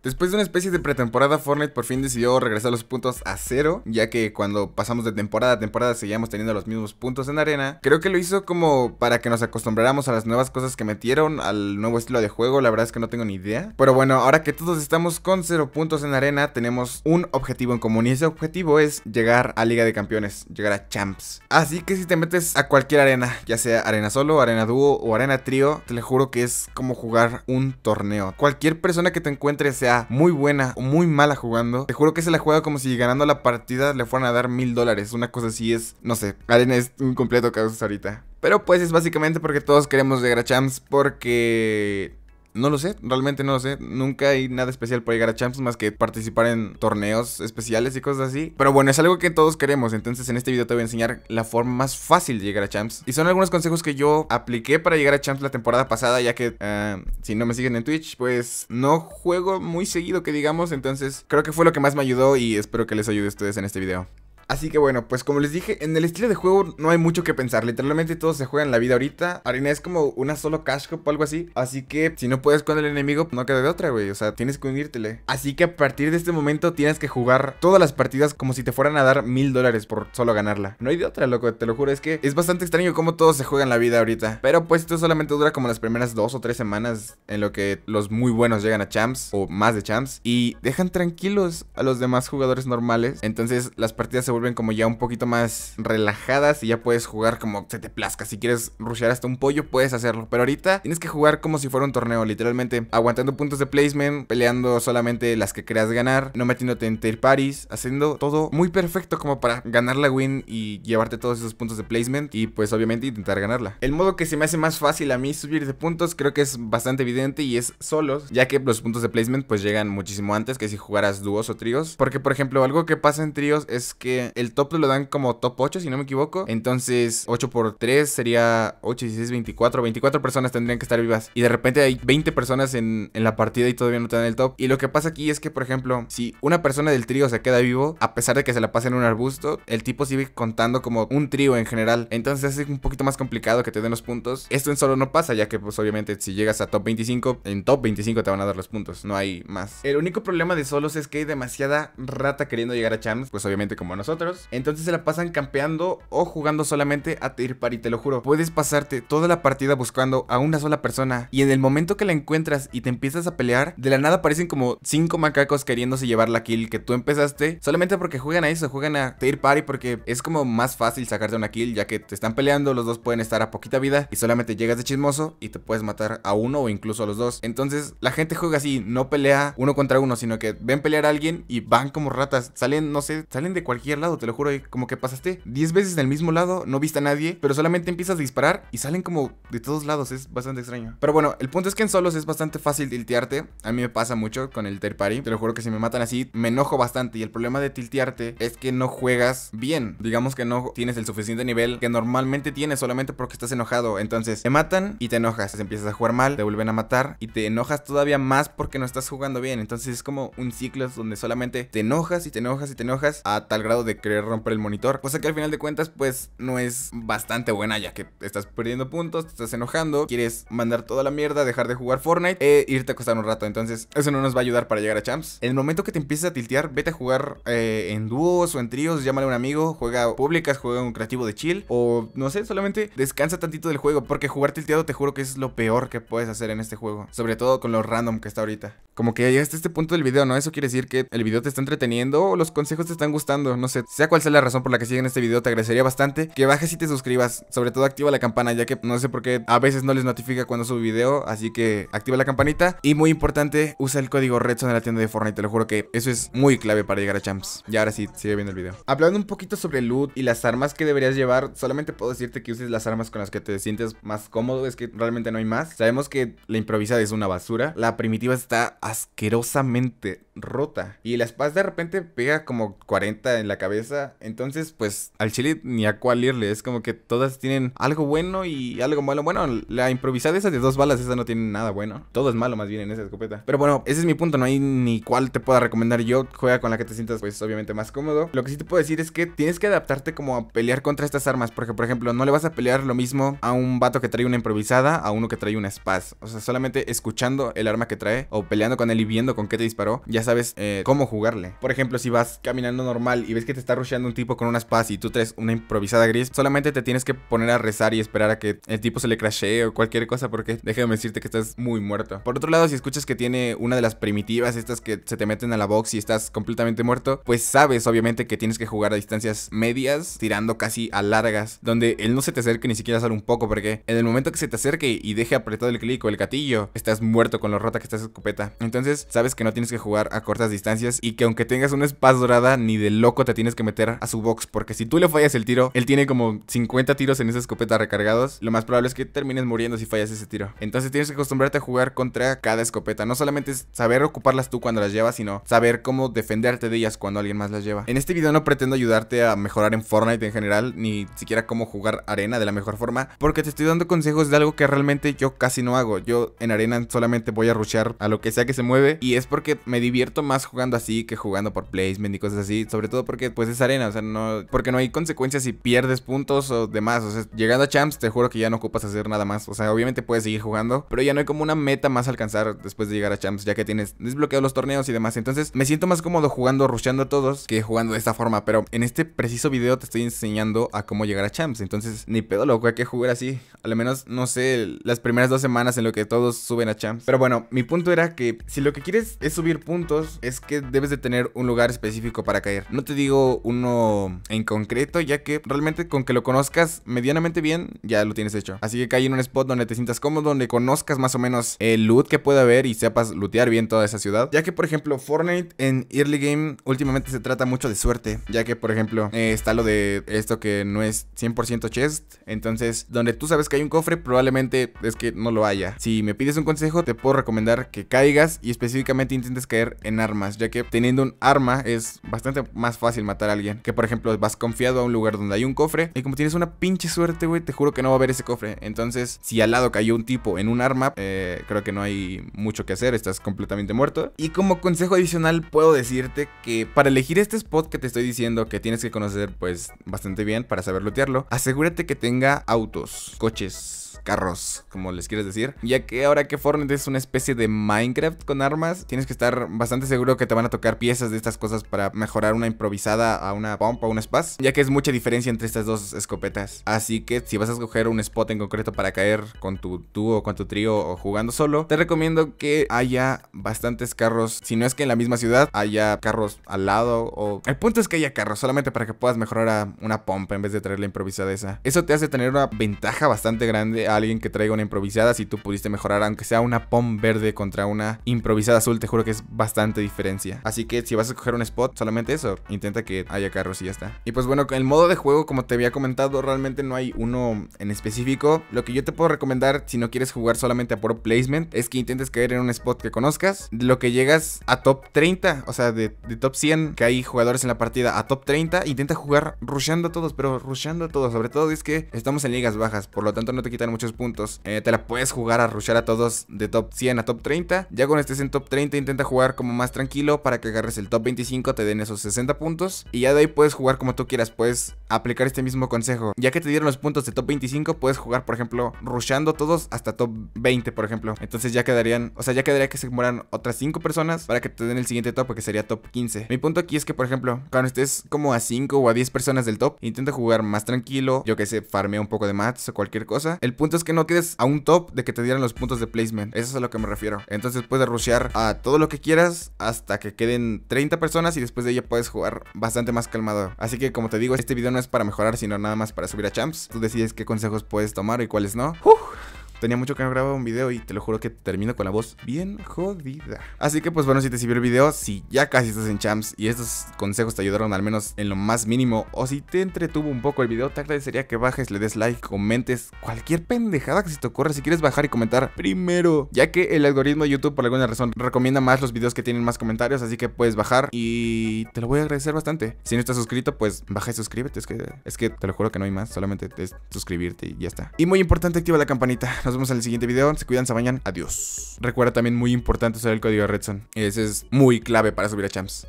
Después de una especie de pretemporada, Fortnite por fin decidió regresar los puntos a cero, ya que cuando pasamos de temporada a temporada seguíamos teniendo los mismos puntos en arena. Creo que lo hizo como para que nos acostumbráramos a las nuevas cosas que metieron, al nuevo estilo de juego, la verdad es que no tengo ni idea. Pero bueno, ahora que todos estamos con cero puntos en arena, tenemos un objetivo en común y ese objetivo es llegar a Liga de Campeones, llegar a Champs. Así que si te metes a cualquier arena, ya sea arena solo, arena dúo o arena trío, te le juro que es como jugar un torneo. Cualquier persona que te encuentre sea muy buena o muy mala jugando, te juro que se la juega como si ganando la partida le fueran a dar mil dólares. Una cosa así es, no sé, Arena es un completo caos ahorita. Pero pues es básicamente porque todos queremos llegar a champs porque no lo sé, realmente no lo sé. Nunca hay nada especial para llegar a Champs más que participar en torneos especiales y cosas así. Pero bueno, es algo que todos queremos. Entonces en este video te voy a enseñar la forma más fácil de llegar a Champs. Y son algunos consejos que yo apliqué para llegar a Champs la temporada pasada, ya que eh, si no me siguen en Twitch, pues no juego muy seguido que digamos. Entonces creo que fue lo que más me ayudó y espero que les ayude a ustedes en este video. Así que bueno, pues como les dije, en el estilo de juego no hay mucho que pensar. Literalmente todos se juegan la vida ahorita. Arena es como una solo cash o algo así. Así que si no puedes con el enemigo, no queda de otra, güey. O sea, tienes que unírtele. Así que a partir de este momento tienes que jugar todas las partidas como si te fueran a dar mil dólares por solo ganarla. No hay de otra, loco, te lo juro. Es que es bastante extraño cómo todos se juegan la vida ahorita. Pero pues esto solamente dura como las primeras dos o tres semanas en lo que los muy buenos llegan a champs o más de champs y dejan tranquilos a los demás jugadores normales. Entonces las partidas se como ya un poquito más relajadas y ya puedes jugar como se te plazca. Si quieres rushear hasta un pollo, puedes hacerlo. Pero ahorita tienes que jugar como si fuera un torneo, literalmente. Aguantando puntos de placement, peleando solamente las que creas ganar, no metiéndote en tier parties, haciendo todo muy perfecto como para ganar la win y llevarte todos esos puntos de placement y pues obviamente intentar ganarla. El modo que se me hace más fácil a mí subir de puntos creo que es bastante evidente y es solos, ya que los puntos de placement pues llegan muchísimo antes que si jugaras dúos o tríos. Porque por ejemplo algo que pasa en tríos es que el top lo dan como top 8, si no me equivoco. Entonces, 8 por 3 sería 8, 16, 24. 24 personas tendrían que estar vivas. Y de repente hay 20 personas en, la partida y todavía no te dan el top. Y lo que pasa aquí es que, por ejemplo, si una persona del trío se queda vivo, a pesar de que se la pase en un arbusto, el tipo sigue contando como un trío en general. Entonces es un poquito más complicado que te den los puntos. Esto en solo no pasa, ya que pues obviamente si llegas a top 25, en top 25 te van a dar los puntos, no hay más. El único problema de solos es que hay demasiada rata queriendo llegar a champs, pues obviamente como nosotros. Entonces se la pasan campeando o jugando solamente a tir y te lo juro. Puedes pasarte toda la partida buscando a una sola persona y en el momento que la encuentras y te empiezas a pelear, de la nada aparecen como cinco macacos queriéndose llevar la kill que tú empezaste, solamente porque juegan a eso, juegan a tir party porque es como más fácil sacarte una kill ya que te están peleando, los dos pueden estar a poquita vida y solamente llegas de chismoso y te puedes matar a uno o incluso a los dos. Entonces la gente juega así, no pelea uno contra uno, sino que ven pelear a alguien y van como ratas, salen, no sé, salen de cualquier lado te lo juro, como que pasaste 10 veces Del mismo lado, no viste a nadie, pero solamente empiezas a disparar y salen como de todos lados, es bastante extraño. Pero bueno, el punto es que en solos es bastante fácil tiltearte, a mí me pasa mucho con el terpari party, te lo juro que si me matan así, me enojo bastante y el problema de tiltearte es que no juegas bien, digamos que no tienes el suficiente nivel que normalmente tienes solamente porque estás enojado, entonces te matan y te enojas, empiezas a jugar mal, te vuelven a matar y te enojas todavía más porque no estás jugando bien, entonces es como un ciclo donde solamente te enojas y te enojas y te enojas a tal grado de querer romper el monitor. pues que al final de cuentas, pues no es bastante buena, ya que estás perdiendo puntos, te estás enojando, quieres mandar toda la mierda, dejar de jugar Fortnite e irte a acostar un rato. Entonces, eso no nos va a ayudar para llegar a champs. En el momento que te empieces a tiltear, vete a jugar eh, en dúos o en tríos, llámale a un amigo, juega públicas, juega un creativo de chill o no sé, solamente descansa tantito del juego, porque jugar tilteado te juro que es lo peor que puedes hacer en este juego, sobre todo con lo random que está ahorita. Como que ya llegaste a este punto del video, ¿no? Eso quiere decir que el video te está entreteniendo o los consejos te están gustando, no sé, sea cual sea la razón por la que siguen este video, te agradecería bastante que bajes y te suscribas. Sobre todo activa la campana, ya que no sé por qué a veces no les notifica cuando subo video. Así que activa la campanita. Y muy importante, usa el código Redson en la tienda de Fortnite. Te lo juro que eso es muy clave para llegar a champs. Y ahora sí, sigue viendo el video. Hablando un poquito sobre el loot y las armas que deberías llevar, solamente puedo decirte que uses las armas con las que te sientes más cómodo. Es que realmente no hay más. Sabemos que la improvisada es una basura. La primitiva está asquerosamente rota. Y la espada de repente pega como 40 en la cabeza. Entonces, pues al chile ni a cuál irle. Es como que todas tienen algo bueno y algo malo. Bueno, la improvisada esa de dos balas, esa no tiene nada bueno. Todo es malo más bien en esa escopeta. Pero bueno, ese es mi punto. No hay ni cuál te pueda recomendar yo. Juega con la que te sientas, pues obviamente más cómodo. Lo que sí te puedo decir es que tienes que adaptarte como a pelear contra estas armas. Porque, por ejemplo, no le vas a pelear lo mismo a un vato que trae una improvisada a uno que trae una spaz. O sea, solamente escuchando el arma que trae o peleando con él y viendo con qué te disparó, ya sabes eh, cómo jugarle. Por ejemplo, si vas caminando normal y ves que te está rusheando un tipo con unas paz y tú traes una improvisada gris, solamente te tienes que poner a rezar y esperar a que el tipo se le crashee o cualquier cosa, porque déjame decirte que estás muy muerto. Por otro lado, si escuchas que tiene una de las primitivas, estas que se te meten a la box y estás completamente muerto, pues sabes obviamente que tienes que jugar a distancias medias, tirando casi a largas, donde él no se te acerque ni siquiera sale un poco, porque en el momento que se te acerque y deje apretado el clic o el gatillo, estás muerto con lo rota que estás escopeta. Entonces, sabes que no tienes que jugar a a cortas distancias y que aunque tengas una espada dorada, ni de loco te tienes que meter a su box, porque si tú le fallas el tiro, él tiene como 50 tiros en esa escopeta recargados, lo más probable es que termines muriendo si fallas ese tiro. Entonces tienes que acostumbrarte a jugar contra cada escopeta, no solamente saber ocuparlas tú cuando las llevas, sino saber cómo defenderte de ellas cuando alguien más las lleva. En este video no pretendo ayudarte a mejorar en Fortnite en general, ni siquiera cómo jugar arena de la mejor forma, porque te estoy dando consejos de algo que realmente yo casi no hago. Yo en arena solamente voy a rushear a lo que sea que se mueve y es porque me divierto más jugando así que jugando por placement y cosas así. Sobre todo porque pues es arena, o sea, no. Porque no hay consecuencias si pierdes puntos o demás. O sea, llegando a champs, te juro que ya no ocupas hacer nada más. O sea, obviamente puedes seguir jugando, pero ya no hay como una meta más alcanzar después de llegar a champs, ya que tienes desbloqueados los torneos y demás. Entonces, me siento más cómodo jugando, rusheando a todos que jugando de esta forma. Pero en este preciso video te estoy enseñando a cómo llegar a champs. Entonces, ni pedo loco, hay que jugar así. Al menos, no sé, las primeras dos semanas en lo que todos suben a champs. Pero bueno, mi punto era que si lo que quieres es subir puntos es que debes de tener un lugar específico para caer. No te digo uno en concreto, ya que realmente con que lo conozcas medianamente bien, ya lo tienes hecho. Así que cae en un spot donde te sientas cómodo, donde conozcas más o menos el loot que puede haber y sepas lootear bien toda esa ciudad. Ya que, por ejemplo, Fortnite en early game últimamente se trata mucho de suerte, ya que, por ejemplo, eh, está lo de esto que no es 100% chest. Entonces, donde tú sabes que hay un cofre, probablemente es que no lo haya. Si me pides un consejo, te puedo recomendar que caigas y específicamente intentes caer en armas, ya que teniendo un arma es bastante más fácil matar a alguien. Que por ejemplo vas confiado a un lugar donde hay un cofre y como tienes una pinche suerte, güey, te juro que no va a haber ese cofre. Entonces, si al lado cayó un tipo en un arma, eh, creo que no hay mucho que hacer, estás completamente muerto. Y como consejo adicional puedo decirte que para elegir este spot que te estoy diciendo que tienes que conocer pues bastante bien para saber lootearlo, asegúrate que tenga autos, coches carros, como les quieres decir. Ya que ahora que Fortnite es una especie de Minecraft con armas, tienes que estar bastante seguro que te van a tocar piezas de estas cosas para mejorar una improvisada a una pompa o un spaz, ya que es mucha diferencia entre estas dos escopetas. Así que si vas a escoger un spot en concreto para caer con tu dúo, con tu trío o jugando solo, te recomiendo que haya bastantes carros, si no es que en la misma ciudad haya carros al lado o... El punto es que haya carros, solamente para que puedas mejorar a una pompa en vez de traer la improvisada esa. Eso te hace tener una ventaja bastante grande alguien que traiga una improvisada, si tú pudiste mejorar aunque sea una POM verde contra una improvisada azul, te juro que es bastante diferencia. Así que si vas a escoger un spot, solamente eso, intenta que haya carros y ya está. Y pues bueno, el modo de juego, como te había comentado, realmente no hay uno en específico. Lo que yo te puedo recomendar si no quieres jugar solamente a por placement es que intentes caer en un spot que conozcas, lo que llegas a top 30, o sea, de, top 100 que hay jugadores en la partida a top 30, intenta jugar rushando a todos, pero rushando a todos, sobre todo es que estamos en ligas bajas, por lo tanto no te quitan mucho puntos. Eh, te la puedes jugar a rushar a todos de top 100 a top 30. Ya cuando estés en top 30 intenta jugar como más tranquilo para que agarres el top 25, te den esos 60 puntos. Y ya de ahí puedes jugar como tú quieras, puedes aplicar este mismo consejo. Ya que te dieron los puntos de top 25, puedes jugar, por ejemplo, rushando todos hasta top 20, por ejemplo. Entonces ya quedarían, o sea, ya quedaría que se mueran otras 5 personas para que te den el siguiente top, que sería top 15. Mi punto aquí es que, por ejemplo, cuando estés como a 5 o a 10 personas del top, intenta jugar más tranquilo, yo que sé, farmea un poco de mats o cualquier cosa. El punto es que no quedes a un top de que te dieran los puntos de placement. Eso es a lo que me refiero. Entonces puedes rushear a todo lo que quieras hasta que queden 30 personas y después de ella puedes jugar bastante más calmado. Así que como te digo, este video no es para mejorar, sino nada más para subir a champs. Tú decides qué consejos puedes tomar y cuáles no. Tenía mucho que no grababa un video y te lo juro que termino con la voz bien jodida. Así que pues bueno, si te sirvió el video, si ya casi estás en champs y estos consejos te ayudaron al menos en lo más mínimo, o si te entretuvo un poco el video, te agradecería que bajes, le des like, comentes, cualquier pendejada que se te ocurra, si quieres bajar y comentar primero, ya que el algoritmo de YouTube por alguna razón recomienda más los videos que tienen más comentarios, así que puedes bajar y te lo voy a agradecer bastante. Si no estás suscrito, pues baja y suscríbete, es que, es que te lo juro que no hay más, solamente es suscribirte y ya está. Y muy importante, activa la campanita. Nos vemos en el siguiente video. Se cuidan, se bañan. Adiós. Recuerda también muy importante usar el código de Redson. Ese es muy clave para subir a champs.